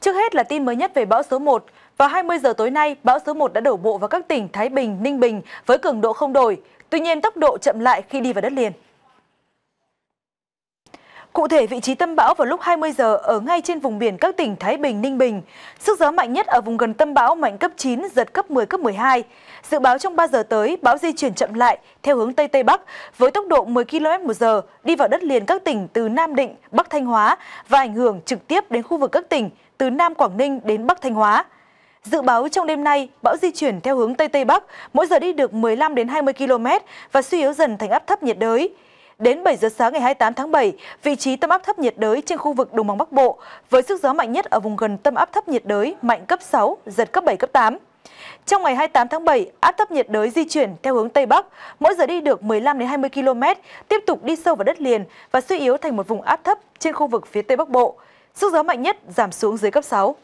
Trước hết là tin mới nhất về bão số 1. Vào 20 giờ tối nay, bão số 1 đã đổ bộ vào các tỉnh Thái Bình, Ninh Bình với cường độ không đổi. Tuy nhiên, tốc độ chậm lại khi đi vào đất liền. Cụ thể, vị trí tâm bão vào lúc 20 giờ ở ngay trên vùng biển các tỉnh Thái Bình, Ninh Bình. Sức gió mạnh nhất ở vùng gần tâm bão mạnh cấp 9, giật cấp 10, cấp 12. Dự báo trong 3 giờ tới, bão di chuyển chậm lại theo hướng Tây Tây Bắc với tốc độ 10 km một giờ đi vào đất liền các tỉnh từ Nam Định, Bắc Thanh Hóa và ảnh hưởng trực tiếp đến khu vực các tỉnh từ Nam Quảng Ninh đến Bắc Thanh Hóa. Dự báo trong đêm nay, bão di chuyển theo hướng Tây Tây Bắc, mỗi giờ đi được 15 đến 20 km và suy yếu dần thành áp thấp nhiệt đới. Đến 7 giờ sáng ngày 28 tháng 7, vị trí tâm áp thấp nhiệt đới trên khu vực Đồng bằng Bắc Bộ với sức gió mạnh nhất ở vùng gần tâm áp thấp nhiệt đới mạnh cấp 6, giật cấp 7, cấp 8. Trong ngày 28 tháng 7, áp thấp nhiệt đới di chuyển theo hướng Tây Bắc, mỗi giờ đi được 15 đến 20 km, tiếp tục đi sâu vào đất liền và suy yếu thành một vùng áp thấp trên khu vực phía Tây Bắc Bộ. Sức gió mạnh nhất giảm xuống dưới cấp 6.